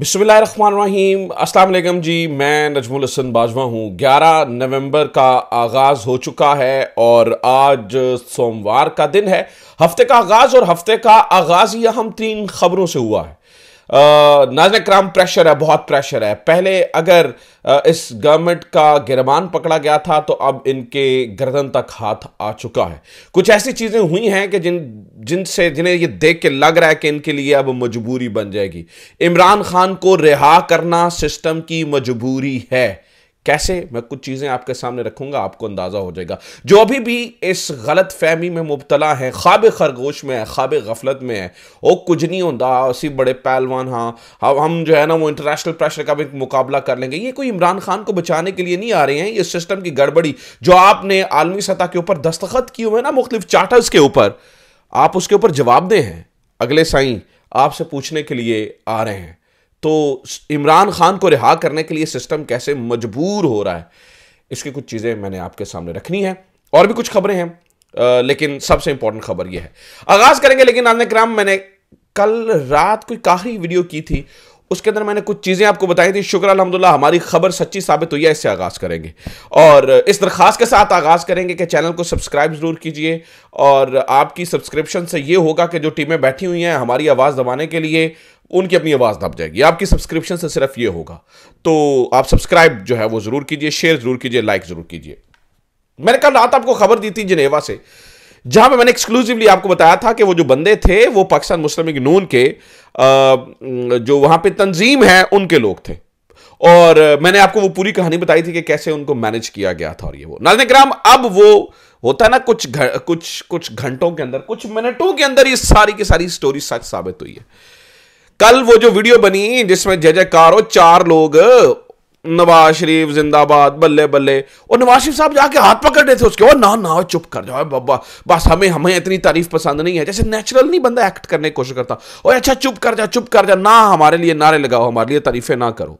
बिस्मिल्लाहिर्रहमानिर्रहीम अस्सलाम वालेकुम जी मैं नजमुल हसन बाजवा हूँ 11 नवंबर का आगाज़ हो चुका है और आज सोमवार का दिन है हफ्ते का आगाज़ और हफ्ते का आगाज़ ही हम तीन खबरों से हुआ है नाजन कराम प्रेशर है बहुत प्रेशर है पहले अगर इस गवर्नमेंट का गिरबान पकड़ा गया था तो अब इनके गर्दन तक हाथ आ चुका है कुछ ऐसी चीज़ें हुई हैं कि जिन जिनसे जिन्हें ये देख के लग रहा है कि इनके लिए अब मजबूरी बन जाएगी इमरान खान को रिहा करना सिस्टम की मजबूरी है कैसे मैं कुछ चीज़ें आपके सामने रखूंगा आपको अंदाज़ा हो जाएगा जो अभी भी इस गलत फहमी में मुबतला है ख्वाब खरगोश में है ख्वाब गफलत में है वो कुछ नहीं होता उसी बड़े पहलवान हाँ अब हम जो है ना वो इंटरनेशनल प्रेशर का भी मुकाबला कर लेंगे ये कोई इमरान खान को बचाने के लिए नहीं आ रहे हैं ये सिस्टम की गड़बड़ी जो आपने आलमी सतह के ऊपर दस्तखत किए हुए हैं ना मुख्तलिफ चार्टर्स के ऊपर आप उसके ऊपर जवाब दे हैं अगले साई आपसे पूछने के लिए आ रहे हैं तो इमरान खान को रिहा करने के लिए सिस्टम कैसे मजबूर हो रहा है इसकी कुछ चीज़ें मैंने आपके सामने रखनी है और भी कुछ खबरें हैं लेकिन सबसे इंपॉर्टेंट खबर यह है आगाज़ करेंगे लेकिन आजने क्राम मैंने कल रात कोई काफी वीडियो की थी उसके अंदर मैंने कुछ चीज़ें आपको बताई थी शुक्र अलहमदिल्ला हमारी खबर सच्ची साबित हुई है इससे आगाज़ करेंगे और इस दरख्वास्त के साथ आगाज़ करेंगे कि चैनल को सब्सक्राइब ज़रूर कीजिए और आपकी सब्सक्रिप्शन से ये होगा कि जो टीमें बैठी हुई हैं हमारी आवाज़ दबाने के लिए उनकी अपनी आवाज़ दब जाएगी आपकी सब्सक्रिप्शन से सिर्फ ये होगा तो आप सब्सक्राइब जो है वो ज़रूर कीजिए शेयर ज़रूर कीजिए लाइक ज़रूर कीजिए मैंने कल रात आपको खबर दी थी जिनेवा से जहां पे मैंने एक्सक्लूसिवली आपको बताया था कि वो जो बंदे थे वो पाकिस्तान मुस्लिम लीग नून के जो वहां पे तंजीम है उनके लोग थे और मैंने आपको वो पूरी कहानी बताई थी कि कैसे उनको मैनेज किया गया था और ये वो नाजन कराम अब वो होता है ना कुछ घ, कुछ कुछ घंटों के अंदर कुछ मिनटों के अंदर ये सारी की सारी स्टोरी सच साबित हुई है कल वो जो वीडियो बनी जिसमें जय जयकार चार लोग नवाज शरीफ जिंदाबाद बल्ले बल्ले और नवाज शरीफ साहब जाके हाथ पकड़ रहे थे उसके और ना ना चुप कर जाओ बाबा बस हमें हमें इतनी तारीफ पसंद नहीं है जैसे नेचुरल नहीं बंदा एक्ट करने की कोशिश करता और अच्छा चुप कर जा चुप कर जा ना हमारे लिए नारे लगाओ हमारे लिए तारीफें ना करो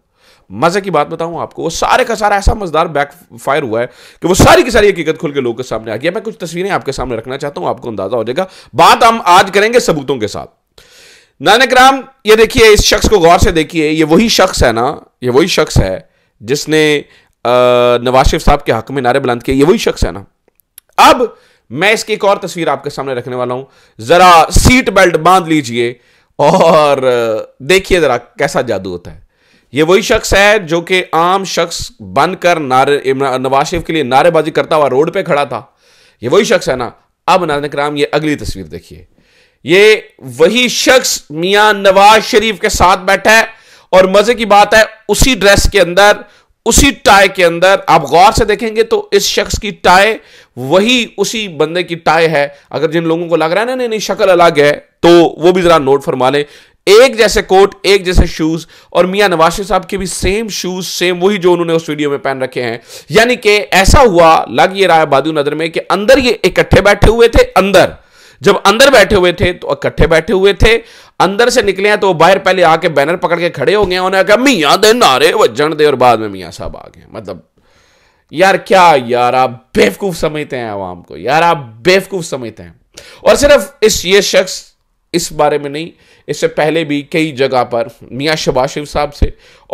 मजे की बात बताऊं आपको वो सारे का सारा ऐसा मजेदार बैक फायर हुआ है कि वो सारी की सारी हकीकत खुल के लोगों के सामने आ गया मैं कुछ तस्वीरें आपके सामने रखना चाहता हूं आपको अंदाजा हो जाएगा बात हम आज करेंगे सबूतों के साथ नानक राम ये देखिए इस शख्स को गौर से देखिए ये वही शख्स है ना ये वही शख्स है जिसने नवाज शरीफ साहब के हक में नारे बुलंद किए ये वही शख्स है ना अब मैं इसकी एक और तस्वीर आपके सामने रखने वाला हूं जरा सीट बेल्ट बांध लीजिए और देखिए जरा कैसा जादू होता है ये वही शख्स है जो कि आम शख्स बनकर नारे नवाज शरीफ के लिए नारेबाजी करता हुआ रोड पे खड़ा था ये वही शख्स है ना अब नाजन कराम ये अगली तस्वीर देखिए ये वही शख्स मियां नवाज शरीफ के साथ बैठा है और मजे की बात है उसी ड्रेस के अंदर उसी टाई के अंदर आप गौर से देखेंगे तो इस शख्स की टाई वही उसी बंदे की टाई है अगर जिन लोगों को लग रहा है ना नहीं नहीं शक्ल अलग है तो वो भी जरा नोट फरमा लें एक जैसे कोट एक जैसे शूज और मियां नवाशी साहब के भी सेम शूज सेम वही जो उन्होंने उस वीडियो में पहन रखे हैं यानी कि ऐसा हुआ लग ये रहा है बादू नजर में कि अंदर ये इकट्ठे बैठे हुए थे अंदर जब अंदर बैठे हुए थे तो इकट्ठे बैठे हुए थे अंदर से निकले हैं तो वो बाहर पहले आके बैनर पकड़ के खड़े हो गए उन्होंने कहा मियाँ दे नारे वजन दे और बाद में मियाँ साहब आ गए मतलब यार क्या यार आप बेवकूफ़ समझते हैं आवाम को यार आप बेवकूफ़ समझते हैं और सिर्फ इस ये शख्स इस बारे में नहीं इससे पहले भी कई जगह पर मियाँ शबाशिफ साहब से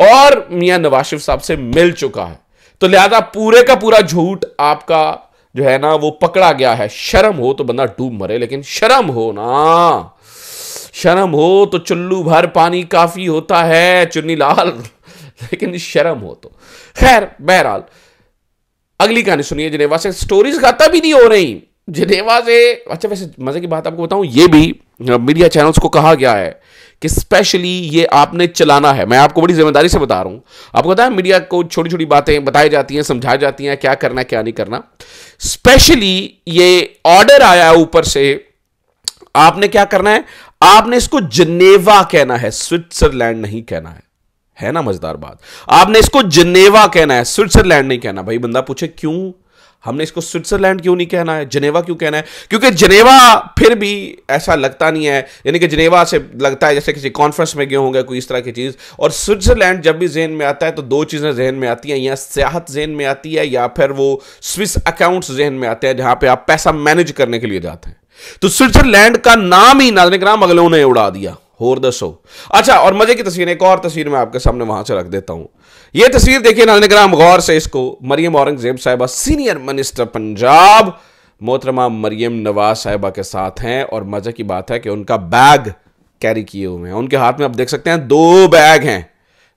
और मियाँ नवाशिफ साहब से मिल चुका है तो लिहाजा पूरे का पूरा झूठ आपका जो है ना वो पकड़ा गया है शर्म हो तो बंदा डूब मरे लेकिन शर्म हो ना शर्म हो तो चुल्लू भर पानी काफ़ी होता है चुन्नी लाल लेकिन शर्म हो तो खैर बहरहाल अगली कहानी सुनिए जिनेवा से स्टोरीज खत्म ही नहीं हो रही जिनेवा से अच्छा वैसे मजे की बात आपको बताऊं ये भी मीडिया चैनल्स को कहा गया है कि स्पेशली ये आपने चलाना है मैं आपको बड़ी जिम्मेदारी से बता रहा हूं आपको पता है मीडिया को छोटी छोटी बातें बताई जाती हैं समझाई जाती हैं क्या करना क्या नहीं करना स्पेशली ये ऑर्डर आया है ऊपर से आपने क्या करना है आपने इसको जनेवा कहना है स्विट्जरलैंड नहीं कहना है है ना मजेदार बात आपने इसको जनेवा कहना है स्विट्जरलैंड नहीं कहना भाई बंदा पूछे क्यों हमने इसको स्विट्जरलैंड क्यों नहीं कहना है जनेवा क्यों कहना है क्योंकि जनेवा फिर भी ऐसा लगता नहीं है यानी कि जनेवा से लगता है जैसे किसी कॉन्फ्रेंस में गए होंगे कोई इस तरह की चीज़ और स्विट्जरलैंड जब भी जहन में आता है तो दो चीज़ें जहन में आती हैं या सियाहत जहन में आती है या फिर वो स्विस अकाउंट्स जहन में आते हैं जहां पर आप पैसा मैनेज करने के लिए जाते हैं तो स्विट्जरलैंड का नाम ही नाजरिक नाम अगलों ने उड़ा दिया होर दसो अच्छा और मजे की तस्वीर एक और तस्वीर मैं आपके सामने वहां से रख देता हूं यह तस्वीर देखिए नाजरिक नाम गौर से इसको मरियम औरंगजेब साहिबा सीनियर मिनिस्टर पंजाब मोहतरमा मरियम नवाज साहिबा के साथ हैं और मजे की बात है कि उनका बैग कैरी किए हुए हैं उनके हाथ में आप देख सकते हैं दो बैग हैं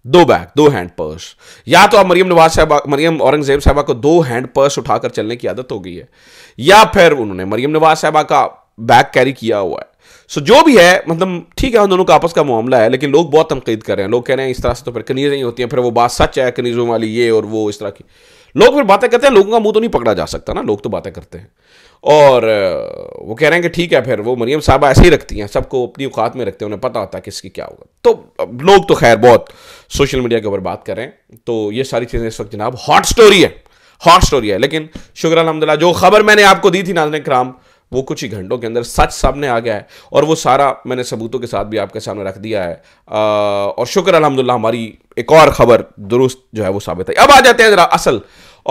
दो बैग दो हैंड पर्स या तो अब मरियम नवाज साहबा मरियम औरंगजेब साहबा को दो हैंड पर्स उठाकर चलने की आदत हो गई है या फिर उन्होंने मरियम नवाज साहबा का बैग कैरी किया हुआ है सो जो भी है मतलब ठीक है उन दोनों का आपस का मामला है लेकिन लोग बहुत तनकीद कर रहे हैं लोग कह रहे हैं इस तरह से तो फिर कनीज़ नहीं होती हैं फिर वो बात सच है कनीज़ों वाली ये और वो इस तरह की लोग फिर बातें करते हैं लोगों का मुंह तो नहीं पकड़ा जा सकता ना लोग तो बातें करते हैं और वो कह रहे हैं कि ठीक है फिर वो मरियम साहबा ऐसे ही रखती हैं सबको अपनी औकात में रखते हैं उन्हें पता होता है किसकी क्या होगा तो लोग तो खैर बहुत सोशल मीडिया के ऊपर बात कर रहे हैं तो ये सारी चीज़ें इस वक्त जनाब हॉट स्टोरी है हॉट स्टोरी है लेकिन शुक्र अलहमदिल्ला जो खबर मैंने आपको दी थी नाजन कराम वो कुछ ही घंटों के अंदर सच सामने आ गया है और वो सारा मैंने सबूतों के साथ भी आपके सामने रख दिया है आ, और शुक्र अलहमदिल्ला हमारी एक और खबर दुरुस्त जो है वो साबित है अब आ जाते हैं ज़रा असल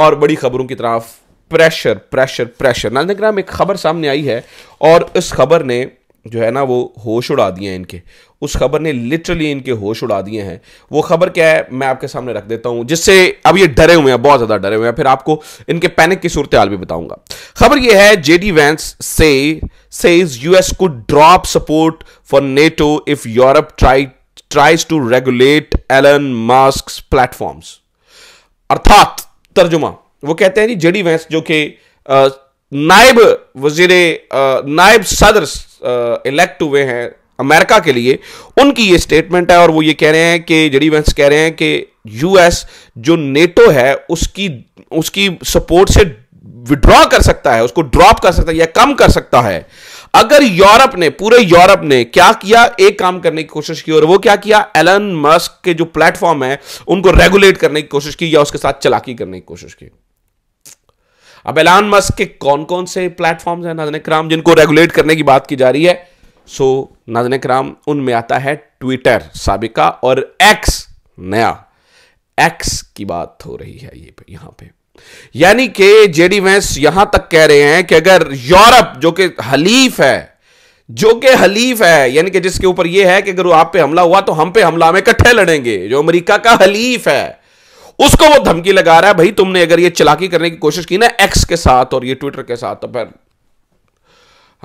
और बड़ी खबरों की तरफ प्रेशर प्रेशर प्रेशर नालनगरा एक खबर सामने आई है और इस खबर ने जो है ना वो होश उड़ा दिए हैं इनके उस खबर ने लिटरली इनके होश उड़ा दिए हैं वो खबर क्या है मैं आपके सामने रख देता हूं जिससे अब ये डरे हुए हैं बहुत ज़्यादा डरे हुए हैं फिर आपको इनके पैनिक की सूरत हाल भी बताऊंगा खबर ये है जे डी वैंस से सेज यूएस को drop support for NATO if Europe try tries to regulate Elon Musk platforms अर्थात तर्जुमा वो कहते हैं जी जडी वैंस जो कि नायब वजीर नायब सदर इलेक्ट हुए हैं अमेरिका के लिए उनकी ये स्टेटमेंट है और वो ये कह रहे हैं कि जडी वैंस कह रहे हैं कि यूएस जो नेटो है उसकी उसकी सपोर्ट से विड्रॉ कर सकता है उसको ड्रॉप कर सकता है या कम कर सकता है अगर यूरोप ने पूरे यूरोप ने क्या किया एक काम करने की कोशिश की और वो क्या किया एलन मस्क के जो प्लेटफॉर्म है उनको रेगुलेट करने की कोशिश की या उसके साथ चलाकी करने की कोशिश की अब एलान मस्क के कौन कौन से प्लेटफॉर्म्स हैं नाजन कराम जिनको रेगुलेट करने की बात की जा रही है सो नाजन कराम उनमें आता है ट्विटर सबिका और एक्स नया एक्स की बात हो रही है ये यहां पे यानी कि जेडी वेंस यहां तक कह रहे हैं कि अगर यूरोप जो कि हलीफ है जो कि हलीफ है यानी कि जिसके ऊपर यह है कि अगर आप पे हमला हुआ तो हम पे हमला में इकट्ठे लड़ेंगे जो अमेरिका का हलीफ है उसको वो धमकी लगा रहा है भाई तुमने अगर ये चलाकी करने की कोशिश की ना एक्स के साथ और ये ट्विटर के साथ तो फिर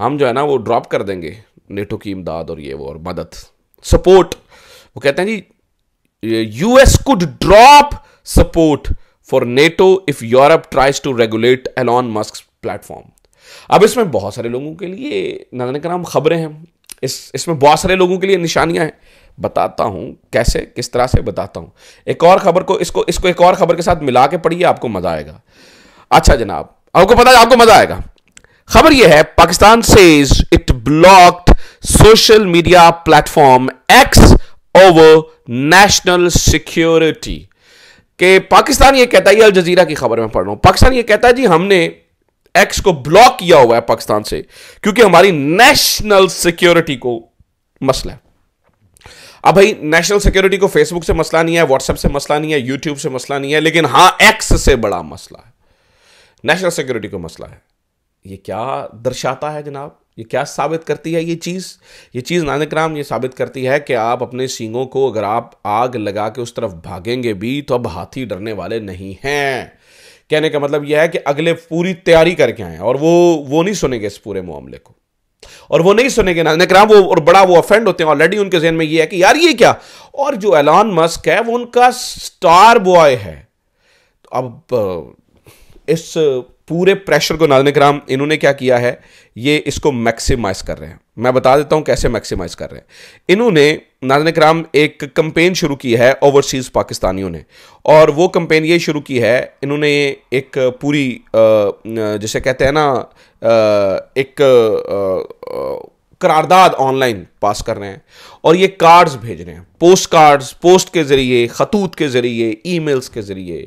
हम जो है ना वो ड्रॉप कर देंगे नेटो की इमदाद और ये वो और मदद सपोर्ट वो कहते हैं जी US could drop support for NATO if Europe tries to regulate Elon Musk platform अब इसमें बहुत सारे लोगों के लिए नाम कराम खबरें हैं इस इसमें बहुत सारे लोगों के लिए निशानियां हैं बताता हूँ कैसे किस तरह से बताता हूँ एक और खबर को इसको इसको एक और खबर के साथ मिला के पढ़िए आपको मज़ा आएगा अच्छा जनाब आपको पता है आपको मज़ा आएगा खबर यह है Pakistan says it blocked social media platform X over national security के पाकिस्तान ये कहता है अल जजीरा की खबर में पढ़ रहा हूं पाकिस्तान ये कहता है जी हमने एक्स को ब्लॉक किया हुआ है पाकिस्तान से क्योंकि हमारी नेशनल सिक्योरिटी को मसला है अब भाई नेशनल सिक्योरिटी को फेसबुक से मसला नहीं है व्हाट्सएप से मसला नहीं है यूट्यूब से मसला नहीं है लेकिन हाँ एक्स से बड़ा मसला है नेशनल सिक्योरिटी को मसला है ये क्या दर्शाता है जनाब ये क्या साबित करती है ये चीज़ ये चीज़ नानक राम ये साबित करती है कि आप अपने सींगों को अगर आप आग लगा के उस तरफ भागेंगे भी तो अब हाथी डरने वाले नहीं हैं कहने का मतलब यह है कि अगले पूरी तैयारी करके आए और वो वो नहीं सुनेंगे इस पूरे मामले को और वो नहीं सुनेंगे ना निकराम हाँ, वो और बड़ा वो ऑफेंड होते हैं ऑलरेडी उनके जहन में ये है कि यार ये क्या और जो एलान मस्क है वो उनका स्टार बॉय है तो अब इस पूरे प्रेशर को नाजन कराम इन्होंने क्या किया है ये इसको मैक्सिमाइज कर रहे हैं मैं बता देता हूं कैसे मैक्सिमाइज कर रहे हैं इन्होंने नाजन कराम एक कंपेन शुरू की है ओवरसीज़ पाकिस्तानियों ने और वो कंपेन ये शुरू की है इन्होंने एक पूरी जैसे कहते हैं ना एक करारदाद ऑनलाइन पास कर रहे हैं और ये कार्ड्स भेज रहे हैं पोस्ट कार्ड्स पोस्ट के ज़रिए खतूत के ज़रिए ईमेल्स के ज़रिए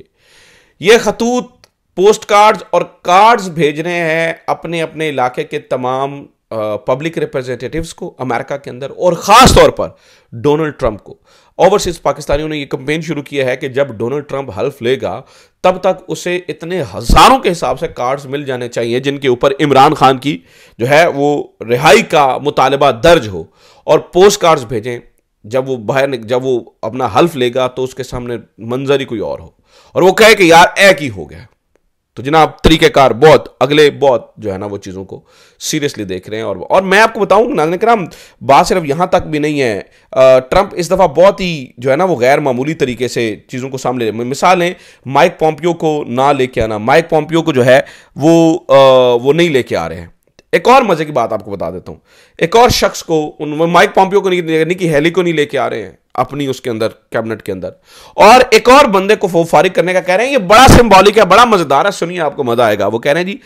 ये खतूत पोस्ट कार्ड्स और कार्ड्स भेज रहे हैं अपने अपने इलाके के तमाम पब्लिक रिप्रेजेंटेटिव्स को अमेरिका के अंदर और ख़ास तौर पर डोनाल्ड ट्रंप को ओवरसीज़ पाकिस्तानियों ने ये कंपेन शुरू किया है कि जब डोनाल्ड ट्रंप हल्फ लेगा तब तक उसे इतने हज़ारों के हिसाब से कार्ड्स मिल जाने चाहिए जिनके ऊपर इमरान खान की जो है वो रिहाई का मुतालबा दर्ज हो और पोस्ट कार्ड्स भेजें जब वो बाहर जब वो अपना हल्फ लेगा तो उसके सामने मंजर ही कोई और हो और वो कहे कि यार ए की हो गया तो जनाब तरीक़ेकार बहुत अगले बहुत जो है ना वो चीज़ों को सीरियसली देख रहे हैं और और मैं आपको बताऊँ नाजन कराम बात सिर्फ यहाँ तक भी नहीं है ट्रंप इस दफ़ा बहुत ही जो है ना वो गैर मामूली तरीके से चीज़ों को सामने ले मिसाल है माइक पॉम्पियो को ना लेके आना माइक पॉम्पियो को जो है वो आ, वो नहीं लेके आ रहे हैं एक और मजे की बात आपको बता देता हूं एक और शख्स को उन माइक पॉम्पियो को नहीं कि हैली को नहीं लेके आ रहे हैं अपनी उसके अंदर कैबिनेट के अंदर और एक और बंदे को वो फारिग करने का कह रहे हैं ये बड़ा सिंबॉलिक है बड़ा मजेदार है सुनिए आपको मजा आएगा वो कह रहे हैं जी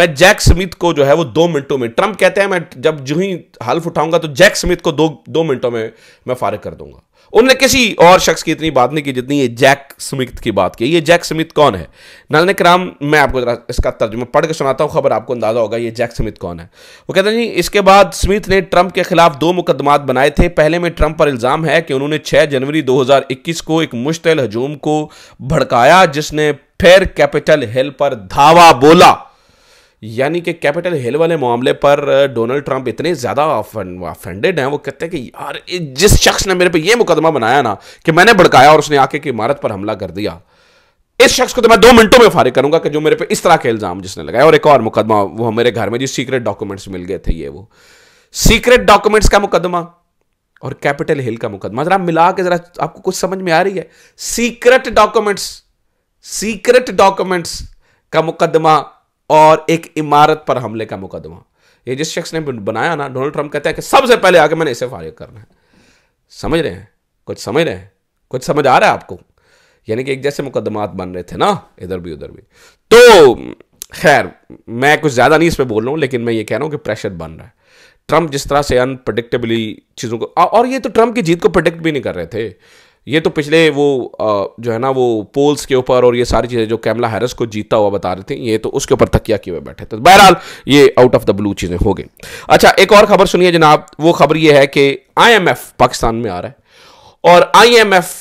मैं जैक स्मिथ को जो है वो दो मिनटों में ट्रंप कहते हैं मैं जब जो ही हल्फ उठाऊंगा तो जैक स्मिथ को दो दो मिनटों में मैं फारिग कर दूंगा उन्होंने किसी और शख्स की इतनी बात नहीं की जितनी ये जैक स्मिथ की बात की ये जैक स्मिथ कौन है नालन कराम मैं आपको जरा इसका तर्जुमा पढ़ के सुनाता हूँ खबर आपको अंदाजा होगा ये जैक स्मिथ कौन है वो कहते हैं जी इसके बाद स्मिथ ने ट्रंप के खिलाफ दो मुकदमात बनाए थे पहले में ट्रंप पर इल्ज़ाम है कि उन्होंने छः जनवरी दो हज़ार इक्कीस को एक मुश्तल हजूम को भड़काया जिसने फिर कैपिटल हिल पर धावा बोला यानी कि कैपिटल हिल वाले मामले पर डोनाल्ड ट्रंप इतने ज़्यादा ऑफेंडेड हैं वो कहते हैं कि यार जिस शख्स ने मेरे पे ये मुकदमा बनाया ना कि मैंने भड़काया और उसने आके की इमारत पर हमला कर दिया इस शख्स को तो मैं दो मिनटों में फारिग करूंगा कि जो मेरे पे इस तरह के इल्ज़ाम जिसने लगाया और एक और मुकदमा वो मेरे घर में जो सीक्रेट डॉक्यूमेंट्स मिल गए थे ये वो सीक्रेट डॉक्यूमेंट्स का मुकदमा और कैपिटल हिल का मुकदमा जरा मिला के जरा आपको कुछ समझ में आ रही है सीक्रेट डॉक्यूमेंट्स सीक्रेट डॉक्यूमेंट्स का मुकदमा और एक इमारत पर हमले का मुकदमा ये जिस शख्स ने बनाया ना डोनाल्ड ट्रंप कहते हैं कि सबसे पहले आके मैंने इसे फारिग करना है समझ रहे हैं कुछ समझ रहे हैं कुछ समझ आ रहा है आपको यानी कि एक जैसे मुकदमात बन रहे थे ना इधर भी उधर भी तो खैर मैं कुछ ज़्यादा नहीं इस पर बोल रहा हूँ लेकिन मैं ये कह रहा हूँ कि प्रेशर बन रहा है ट्रंप जिस तरह से अनप्रडिक्टेबली चीज़ों को और ये तो ट्रंप की जीत को प्रोडिक्ट भी नहीं कर रहे थे ये तो पिछले वो जो है ना वो पोल्स के ऊपर और ये सारी चीज़ें जो कैमला हैरस को जीता हुआ बता रहे थे ये तो उसके ऊपर तकिया किए हुए बैठे थे तो बहरहाल ये आउट ऑफ द ब्लू चीज़ें हो गई अच्छा एक और खबर सुनिए जनाब वो खबर ये है कि आईएमएफ पाकिस्तान में आ रहा है और आईएमएफ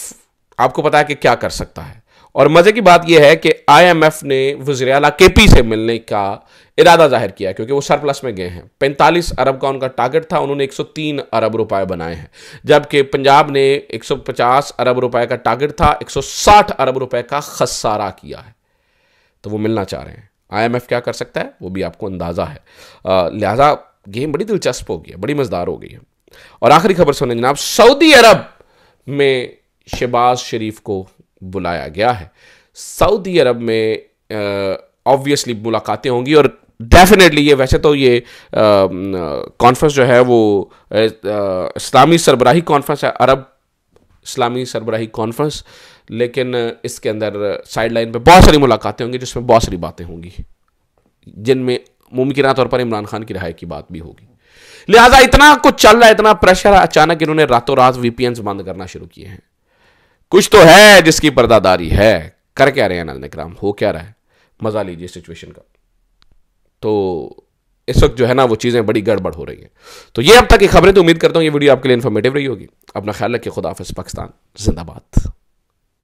आपको पता है कि क्या कर सकता है और मजे की बात यह है कि आईएमएफ ने अला के पी से मिलने का इरादा जाहिर किया क्योंकि वो सरप्लस में गए हैं 45 अरब का उनका टारगेट था उन्होंने 103 अरब रुपए बनाए हैं जबकि पंजाब ने 150 अरब रुपए का टारगेट था 160 अरब रुपए का खसारा किया है तो वो मिलना चाह रहे हैं आईएमएफ क्या कर सकता है वो भी आपको अंदाज़ा है लिहाजा गेम बड़ी दिलचस्प हो गई है बड़ी मज़ेदार हो गई है और आखिरी खबर सुने जनाब सऊदी अरब में शहबाज शरीफ को बुलाया गया है सऊदी अरब में ऑब्वियसली मुलाकातें होंगी और डेफिनेटली ये वैसे तो ये कॉन्फ्रेंस जो है वो इस्लामी सरबराही कॉन्फ्रेंस है अरब इस्लामी सरबराही कॉन्फ्रेंस लेकिन इसके अंदर साइड लाइन पर बहुत सारी मुलाकातें होंगी जिसमें बहुत सारी बातें होंगी जिनमें मुमकिन तौर पर इमरान खान की रहाई की बात भी होगी लिहाजा इतना कुछ चल रहा है इतना प्रेशर है अचानक इन्होंने रातों रात वीपीएन बंद करना शुरू किए हैं कुछ तो है जिसकी पर्दादारी है कर क्या रहे हैं नंद कराम हो क्या रहा है मज़ा लीजिए सिचुएशन का तो इस वक्त जो है ना वो चीज़ें बड़ी गड़बड़ हो रही हैं तो ये अब तक की खबरें तो उम्मीद करता हूँ ये वीडियो आपके लिए इन्फॉर्मेटिव रही होगी अपना ख्याल रखिए खुदाफिज पाकिस्तान जिंदाबाद